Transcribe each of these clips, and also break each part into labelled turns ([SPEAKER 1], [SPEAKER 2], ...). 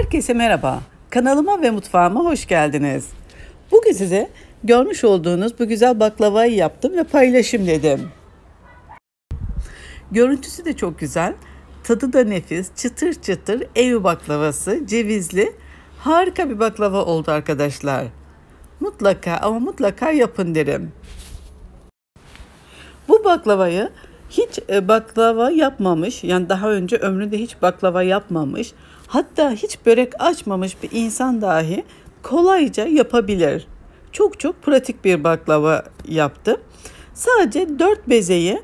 [SPEAKER 1] Herkese merhaba. Kanalıma ve mutfağıma hoş geldiniz. Bugün size görmüş olduğunuz bu güzel baklavayı yaptım ve paylaşım dedim. Görüntüsü de çok güzel. Tadı da nefis. Çıtır çıtır ev baklavası, cevizli. Harika bir baklava oldu arkadaşlar. Mutlaka ama mutlaka yapın derim. Bu baklavayı hiç e, baklava yapmamış, yani daha önce ömründe hiç baklava yapmamış hatta hiç börek açmamış bir insan dahi kolayca yapabilir. Çok çok pratik bir baklava yaptım. Sadece dört bezeyi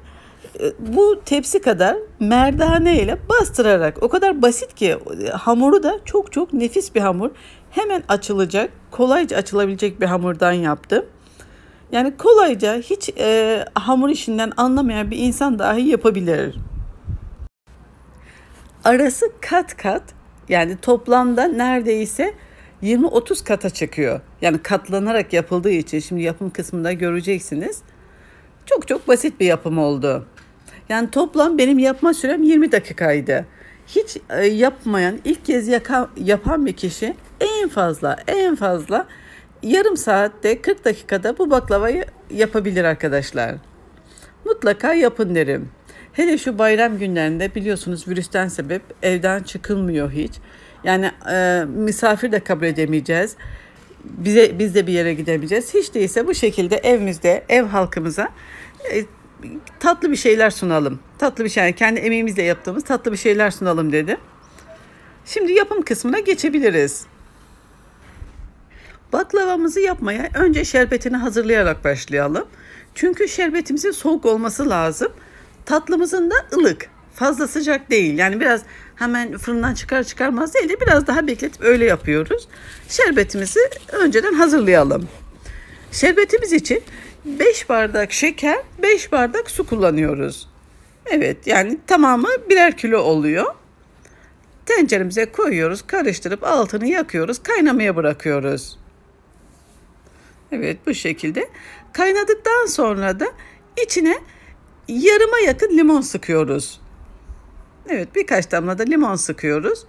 [SPEAKER 1] e, bu tepsi kadar merdane ile bastırarak o kadar basit ki e, hamuru da çok çok nefis bir hamur. Hemen açılacak, kolayca açılabilecek bir hamurdan yaptım. Yani kolayca hiç e, hamur işinden anlamayan bir insan dahi yapabilir. Arası kat kat yani toplamda neredeyse 20-30 kata çıkıyor. Yani katlanarak yapıldığı için şimdi yapım kısmında göreceksiniz. Çok çok basit bir yapım oldu. Yani toplam benim yapma sürem 20 dakikaydı. Hiç e, yapmayan, ilk kez yaka, yapan bir kişi en fazla en fazla yarım saatte 40 dakikada bu baklavayı yapabilir arkadaşlar. Mutlaka yapın derim. Hele şu bayram günlerinde biliyorsunuz virüsten sebep evden çıkılmıyor hiç. Yani e, misafir de kabul edemeyeceğiz. Bize biz de bir yere gidemeyeceğiz. Hiç değilse bu şekilde evimizde ev halkımıza e, tatlı bir şeyler sunalım. Tatlı bir şey yani kendi emeğimizle yaptığımız tatlı bir şeyler sunalım dedi. Şimdi yapım kısmına geçebiliriz. Baklavamızı yapmaya önce şerbetini hazırlayarak başlayalım. Çünkü şerbetimizin soğuk olması lazım. Tatlımızın da ılık. Fazla sıcak değil. Yani biraz hemen fırından çıkar çıkarmaz değil de biraz daha bekletip öyle yapıyoruz. Şerbetimizi önceden hazırlayalım. Şerbetimiz için 5 bardak şeker, 5 bardak su kullanıyoruz. Evet yani tamamı birer kilo oluyor. Tenceremize koyuyoruz, karıştırıp altını yakıyoruz, kaynamaya bırakıyoruz. Evet bu şekilde. Kaynadıktan sonra da içine yarıma yakın limon sıkıyoruz. Evet birkaç damla da limon sıkıyoruz.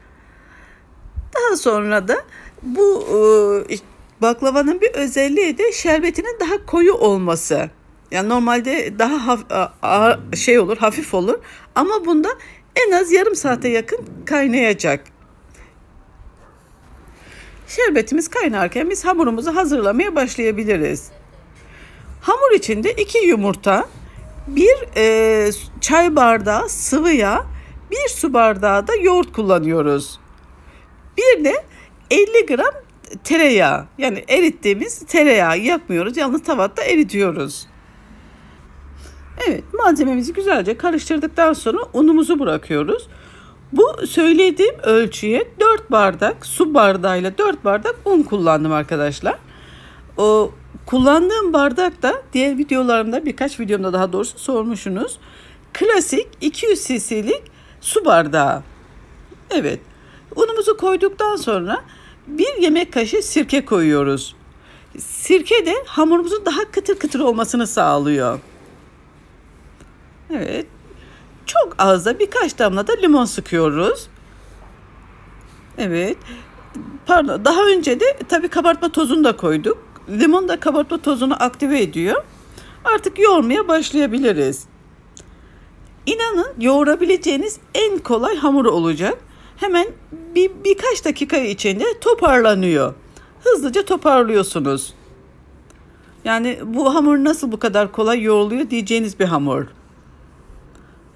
[SPEAKER 1] Daha sonra da bu e, baklavanın bir özelliği de şerbetinin daha koyu olması. Yani normalde daha haf, ağır, şey olur, hafif olur ama bunda en az yarım saate yakın kaynayacak. Şerbetimiz kaynarken biz hamurumuzu hazırlamaya başlayabiliriz. Hamur içinde iki yumurta, bir e, çay bardağı sıvı yağ, bir su bardağı da yoğurt kullanıyoruz. Bir de 50 gram tereyağı yani erittiğimiz tereyağı yapmıyoruz. Yalnız tavada eritiyoruz. Evet malzememizi güzelce karıştırdıktan sonra unumuzu bırakıyoruz. Bu söylediğim ölçüye 4 bardak su bardağıyla 4 bardak un kullandım arkadaşlar. O Kullandığım bardak da diğer videolarımda birkaç videomda daha doğrusu sormuşsunuz. Klasik 200 cc'lik su bardağı. Evet. Unumuzu koyduktan sonra bir yemek kaşığı sirke koyuyoruz. Sirke de hamurumuzun daha kıtır kıtır olmasını sağlıyor. Evet. Çok az da birkaç damla da limon sıkıyoruz. Evet. Pardon daha önce de tabii kabartma tozunu da koyduk. Limon da kabartma tozunu aktive ediyor. Artık yoğurmaya başlayabiliriz. İnanın yoğurabileceğiniz en kolay hamur olacak. Hemen bir, birkaç dakika içinde toparlanıyor. Hızlıca toparlıyorsunuz. Yani bu hamur nasıl bu kadar kolay yoğruluyor diyeceğiniz bir hamur.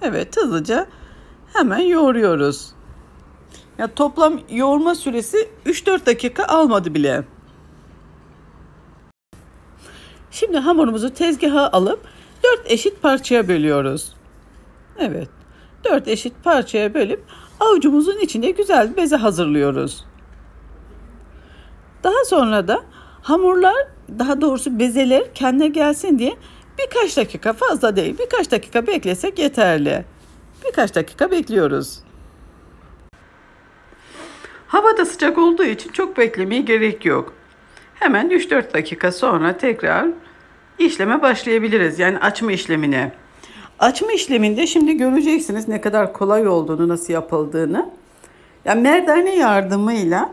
[SPEAKER 1] Evet hızlıca hemen yoğuruyoruz. Ya toplam yoğurma süresi 3-4 dakika almadı bile. Şimdi hamurumuzu tezgaha alıp dört eşit parçaya bölüyoruz. Evet. dört eşit parçaya bölüp avucumuzun içinde güzel beze hazırlıyoruz. Daha sonra da hamurlar daha doğrusu bezeler kendine gelsin diye birkaç dakika fazla değil birkaç dakika beklesek yeterli. Birkaç dakika bekliyoruz. Hava da sıcak olduğu için çok beklemeye gerek yok. Hemen 3-4 dakika sonra tekrar işleme başlayabiliriz. Yani açma işlemine. Açma işleminde şimdi göreceksiniz ne kadar kolay olduğunu, nasıl yapıldığını. Yani merdane yardımıyla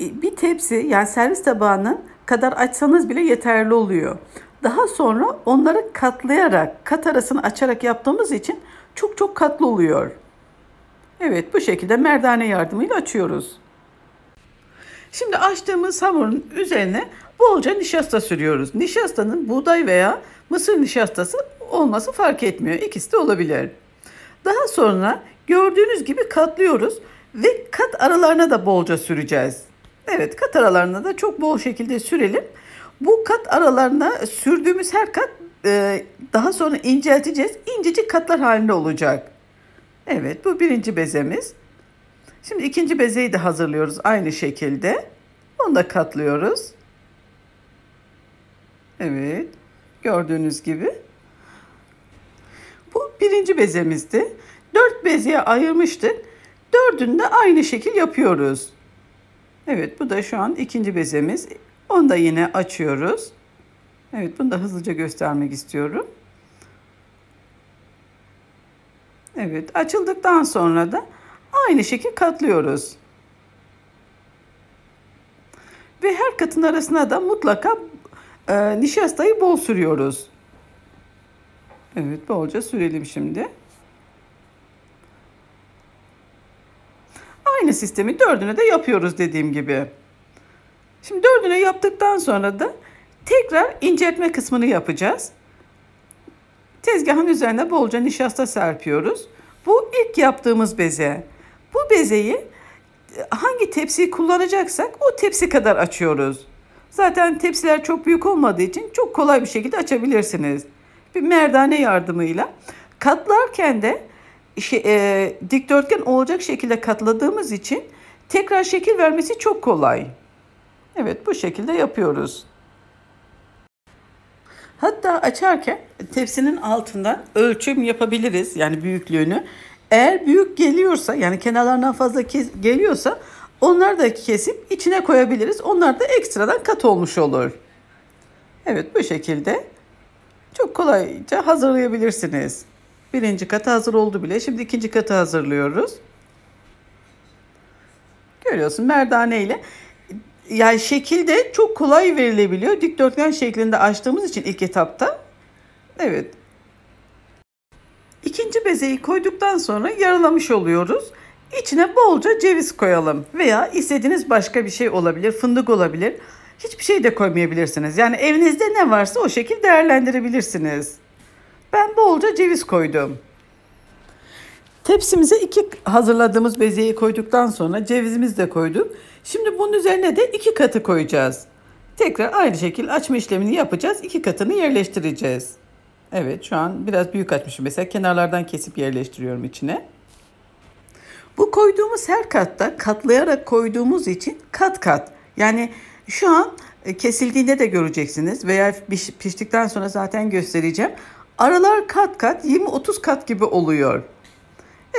[SPEAKER 1] e, bir tepsi yani servis tabağının kadar açsanız bile yeterli oluyor. Daha sonra onları katlayarak, kat arasını açarak yaptığımız için çok çok katlı oluyor. Evet bu şekilde merdane yardımıyla açıyoruz. Şimdi açtığımız hamurun üzerine bolca nişasta sürüyoruz. Nişastanın buğday veya mısır nişastası olması fark etmiyor. İkisi de olabilir. Daha sonra gördüğünüz gibi katlıyoruz ve kat aralarına da bolca süreceğiz. Evet kat aralarına da çok bol şekilde sürelim. Bu kat aralarına sürdüğümüz her kat e, daha sonra incelteceğiz. İncecik katlar halinde olacak. Evet bu birinci bezemiz. Şimdi ikinci bezeyi de hazırlıyoruz aynı şekilde. Onu da katlıyoruz. Evet. Gördüğünüz gibi. Bu birinci bezemizdi. Dört bezeye ayırmıştık. Dördünü de aynı şekil yapıyoruz. Evet bu da şu an ikinci bezemiz. Onu da yine açıyoruz. Evet bunu da hızlıca göstermek istiyorum. Evet açıldıktan sonra da aynı şekilde katlıyoruz. Ve her katın arasına da mutlaka e, nişastayı bol sürüyoruz. Evet bolca sürelim şimdi. Aynı sistemi dördüne de yapıyoruz dediğim gibi. Şimdi dördüne yaptıktan sonra da tekrar inceltme kısmını yapacağız. Tezgahın üzerine bolca nişasta serpiyoruz. Bu ilk yaptığımız beze. Bu bezeyi e, hangi tepsiyi kullanacaksak o tepsi kadar açıyoruz. Zaten tepsiler çok büyük olmadığı için çok kolay bir şekilde açabilirsiniz. Bir merdane yardımıyla. Katlarken de şey, e, dikdörtgen olacak şekilde katladığımız için tekrar şekil vermesi çok kolay. Evet bu şekilde yapıyoruz. Hatta açarken tepsinin altından ölçüm yapabiliriz yani büyüklüğünü. Eğer büyük geliyorsa yani kenarlarından fazla geliyorsa onları da kesip içine koyabiliriz. Onlar da ekstradan kat olmuş olur. Evet bu şekilde çok kolayca hazırlayabilirsiniz. Birinci katı hazır oldu bile. Şimdi ikinci katı hazırlıyoruz. Görüyorsun merdane ile yani şekilde çok kolay verilebiliyor. Dikdörtgen şeklinde açtığımız için ilk etapta. Evet İkinci bezeyi koyduktan sonra yaralamış oluyoruz. İçine bolca ceviz koyalım veya istediğiniz başka bir şey olabilir, fındık olabilir. Hiçbir şey de koymayabilirsiniz. Yani evinizde ne varsa o şekil değerlendirebilirsiniz. Ben bolca ceviz koydum. Tepsimize iki hazırladığımız bezeyi koyduktan sonra cevizimizi de koydum. Şimdi bunun üzerine de iki katı koyacağız. Tekrar aynı şekil açma işlemini yapacağız. İki katını yerleştireceğiz. Evet şu an biraz büyük açmışım. Mesela kenarlardan kesip yerleştiriyorum içine. Bu koyduğumuz her katta katlayarak koyduğumuz için kat kat. Yani şu an e, kesildiğinde de göreceksiniz veya piştikten sonra zaten göstereceğim. Aralar kat kat 20-30 kat gibi oluyor.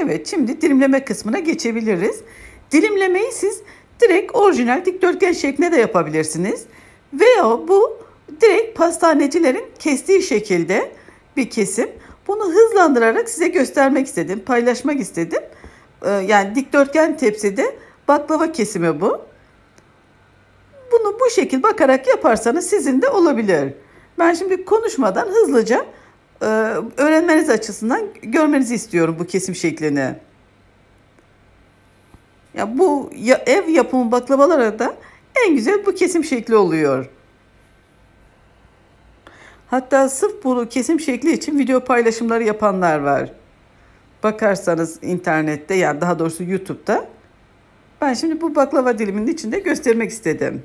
[SPEAKER 1] Evet şimdi dilimleme kısmına geçebiliriz. Dilimlemeyi siz direkt orijinal dikdörtgen şeklinde de yapabilirsiniz. Veya bu direkt pastanecilerin kestiği şekilde bir kesim. Bunu hızlandırarak size göstermek istedim, paylaşmak istedim. Ee, yani dikdörtgen tepside baklava kesimi bu. Bunu bu şekil bakarak yaparsanız sizin de olabilir. Ben şimdi konuşmadan hızlıca e, öğrenmeniz açısından görmenizi istiyorum bu kesim şeklini. Ya bu ev yapımı baklavalara da en güzel bu kesim şekli oluyor. Hatta sırf bu kesim şekli için video paylaşımları yapanlar var. Bakarsanız internette yani daha doğrusu YouTube'da. Ben şimdi bu baklava diliminin içinde göstermek istedim.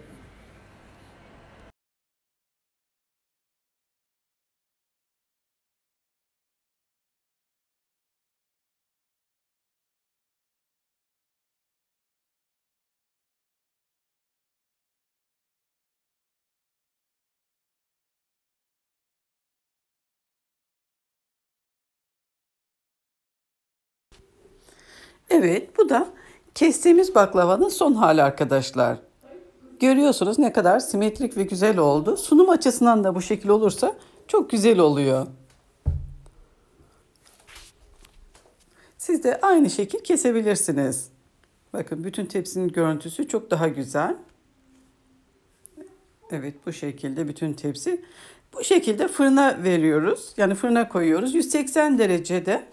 [SPEAKER 1] Evet bu da kestiğimiz baklavanın son hali arkadaşlar. Görüyorsunuz ne kadar simetrik ve güzel oldu. Sunum açısından da bu şekil olursa çok güzel oluyor. Siz de aynı şekil kesebilirsiniz. Bakın bütün tepsinin görüntüsü çok daha güzel. Evet bu şekilde bütün tepsi. Bu şekilde fırına veriyoruz. Yani fırına koyuyoruz. 180 derecede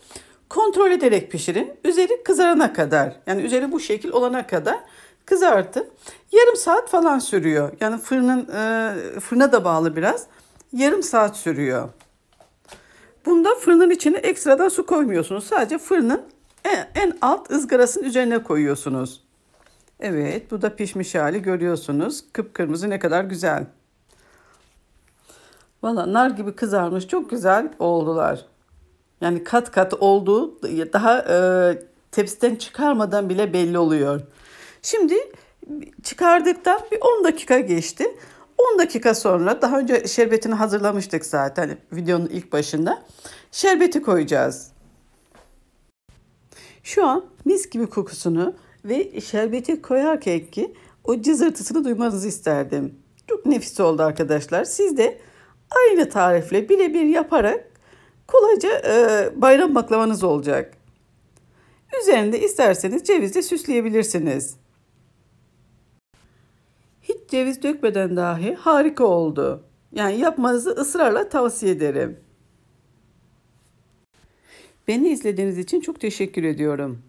[SPEAKER 1] kontrol ederek pişirin. Üzeri kızarana kadar yani üzeri bu şekil olana kadar kızartın. Yarım saat falan sürüyor. Yani fırının e, fırına da bağlı biraz. Yarım saat sürüyor. Bunda fırının içine ekstradan su koymuyorsunuz. Sadece fırının en, en alt ızgarasının üzerine koyuyorsunuz. Evet bu da pişmiş hali görüyorsunuz. Kıpkırmızı ne kadar güzel. Valla nar gibi kızarmış çok güzel oldular. Yani kat kat olduğu daha e, tepsiden çıkarmadan bile belli oluyor. Şimdi çıkardıktan bir 10 dakika geçti. 10 dakika sonra daha önce şerbetini hazırlamıştık zaten videonun ilk başında. Şerbeti koyacağız. Şu an mis gibi kokusunu ve şerbeti koyarken ki o cızırtısını duymanızı isterdim. Çok nefis oldu arkadaşlar. Siz de aynı tarifle birebir yaparak kolayca e, bayram baklavanız olacak. Üzerinde isterseniz cevizle süsleyebilirsiniz. Hiç ceviz dökmeden dahi harika oldu. Yani yapmanızı ısrarla tavsiye ederim. Beni izlediğiniz için çok teşekkür ediyorum.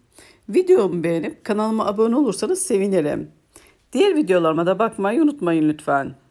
[SPEAKER 1] Videomu beğenip kanalıma abone olursanız sevinirim. Diğer videolarıma da bakmayı unutmayın lütfen.